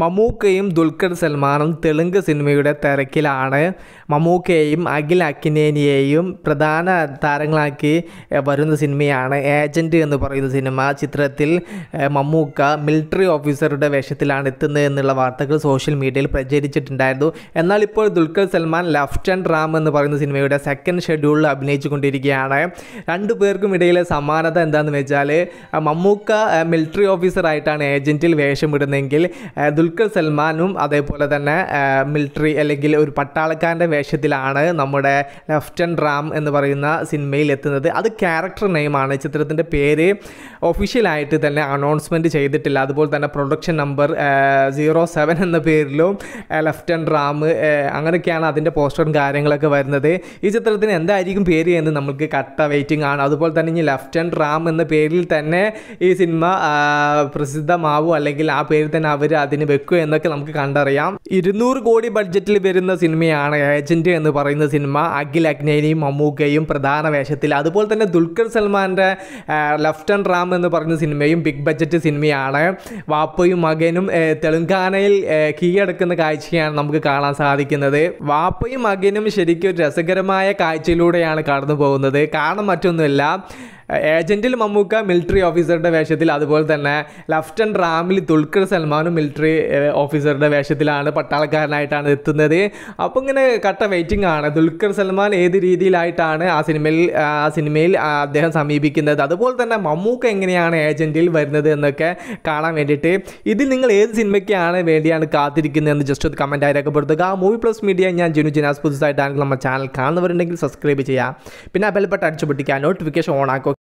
മമ്മൂക്കയും ദുൽഖർ സൽമാനും തെലുങ്ക് സിനിമയുടെ തിരക്കിലാണ് മമ്മൂക്കയെയും അഖിൽ അക്കിനേനിയെയും പ്രധാന താരങ്ങളാക്കി വരുന്ന സിനിമയാണ് ഏജൻറ്റ് എന്ന് പറയുന്ന സിനിമ ചിത്രത്തിൽ മമ്മൂക്ക മിലിറ്ററി ഓഫീസറുടെ വേഷത്തിലാണ് എത്തുന്നത് എന്നുള്ള വാർത്തകൾ സോഷ്യൽ മീഡിയയിൽ പ്രചരിച്ചിട്ടുണ്ടായിരുന്നു എന്നാൽ ഇപ്പോൾ ദുൽഖർ സൽമാൻ ലെഫ്റ്റ് ആൻഡ് റാം എന്ന് പറയുന്ന സിനിമയുടെ സെക്കൻഡ് ഷെഡ്യൂളിൽ അഭിനയിച്ചുകൊണ്ടിരിക്കുകയാണ് രണ്ടു പേർക്കും ഇടയിലെ സമാനത എന്താണെന്ന് വെച്ചാൽ മമ്മൂക്ക മിലിറ്ററി ഓഫീസറായിട്ടാണ് ഏജൻറ്റിൽ വേഷമിടുന്നതെങ്കിൽ ദുൽഖർ സൽമാനും അതേപോലെ തന്നെ മിലിറ്ററി അല്ലെങ്കിൽ ഒരു പട്ടാളക്കാരൻ്റെ വേഷത്തിലാണ് നമ്മുടെ ലെഫ്റ്റനൻറ്റ് റാം എന്ന് പറയുന്ന സിനിമയിൽ എത്തുന്നത് അത് ക്യാരക്ടർ നെയിമാണ് ചിത്രത്തിൻ്റെ പേര് ഒഫീഷ്യലായിട്ട് തന്നെ അനൗൺസ്മെൻറ്റ് ചെയ്തിട്ടില്ല അതുപോലെ തന്നെ പ്രൊഡക്ഷൻ നമ്പർ സീറോ സെവൻ എന്ന പേരിലും ലെഫ്റ്റനൻറ്റ് റാം അങ്ങനെയൊക്കെയാണ് അതിൻ്റെ പോസ്റ്ററും കാര്യങ്ങളൊക്കെ വരുന്നത് ഈ ചിത്രത്തിന് എന്തായിരിക്കും പേര് എന്ന് നമുക്ക് കട്ട വെയിറ്റിംഗ് ആണ് അതുപോലെ തന്നെ ഇനി ലെഫ്റ്റനൻറ്റ് റാം എന്ന പേരിൽ തന്നെ ഈ സിനിമ പ്രസിദ്ധമാവും അല്ലെങ്കിൽ ആ പേരിൽ തന്നെ അവർ അതിന് വെക്കുക എന്നൊക്കെ നമുക്ക് കണ്ടറിയാം ഇരുന്നൂറ് കോടി ബഡ്ജറ്റിൽ വരുന്ന സിനിമയാണ് ഏജന്റ് എന്ന് പറയുന്ന സിനിമ അഖിൽ അഗ്നേനിയും മമ്മൂക്കയും പ്രധാന വേഷത്തിൽ അതുപോലെ തന്നെ ദുൽഖർ സൽമാൻ്റെ ആൻഡ് റാം എന്ന് പറയുന്ന സിനിമയും ബിഗ് ബഡ്ജറ്റ് സിനിമയാണ് വാപ്പയും മകനും തെലുങ്കാനയിൽ കീഴടക്കുന്ന കാഴ്ചയാണ് നമുക്ക് കാണാൻ സാധിക്കുന്നത് വാപ്പയും മകനും ശരിക്കും ഒരു രസകരമായ കാഴ്ചയിലൂടെയാണ് കടന്നു പോകുന്നത് കാരണം മറ്റൊന്നുമില്ല ഏജൻറ്റിൽ മമ്മൂക്ക മിലിറ്ററി ഓഫീസറുടെ വേഷത്തിൽ അതുപോലെ തന്നെ ലഫ്റ്റനൻറ്റ് റാമിൽ തുൽക്കർ സൽമാനും മിലിറ്ററി ഓഫീസറുടെ വേഷത്തിലാണ് പട്ടാളക്കാരനായിട്ടാണ് എത്തുന്നത് അപ്പോൾ ഇങ്ങനെ കട്ട വെയിറ്റിംഗ് ആണ് ദുൽഖർ സൽമാൻ ഏത് രീതിയിലായിട്ടാണ് ആ സിനിമയിൽ ആ സിനിമയിൽ അദ്ദേഹം സമീപിക്കുന്നത് അതുപോലെ തന്നെ മമ്മൂക്ക എങ്ങനെയാണ് ഏജൻറ്റിൽ വരുന്നത് എന്നൊക്കെ കാണാൻ വേണ്ടിയിട്ട് ഇതിൽ നിങ്ങൾ ഏത് സിനിമയ്ക്കാണ് വേണ്ടിയാണ് കാത്തിരിക്കുന്നതെന്ന് ജസ്റ്റ് ഒന്ന് കമൻറ്റായി രേഖപ്പെടുത്തുക ആ മൂവി പ്ലസ് മീഡിയ ഞാൻ ജുനു ജിനാസ് പുതുസായിട്ടാണെങ്കിൽ നമ്മുടെ ചാനൽ കാണുന്നവരുണ്ടെങ്കിൽ സബ്സ്ക്രൈബ് ചെയ്യാം പിന്നെ ബെൽബട്ട് അടിച്ചു നോട്ടിഫിക്കേഷൻ ഓൺ ആക്കുക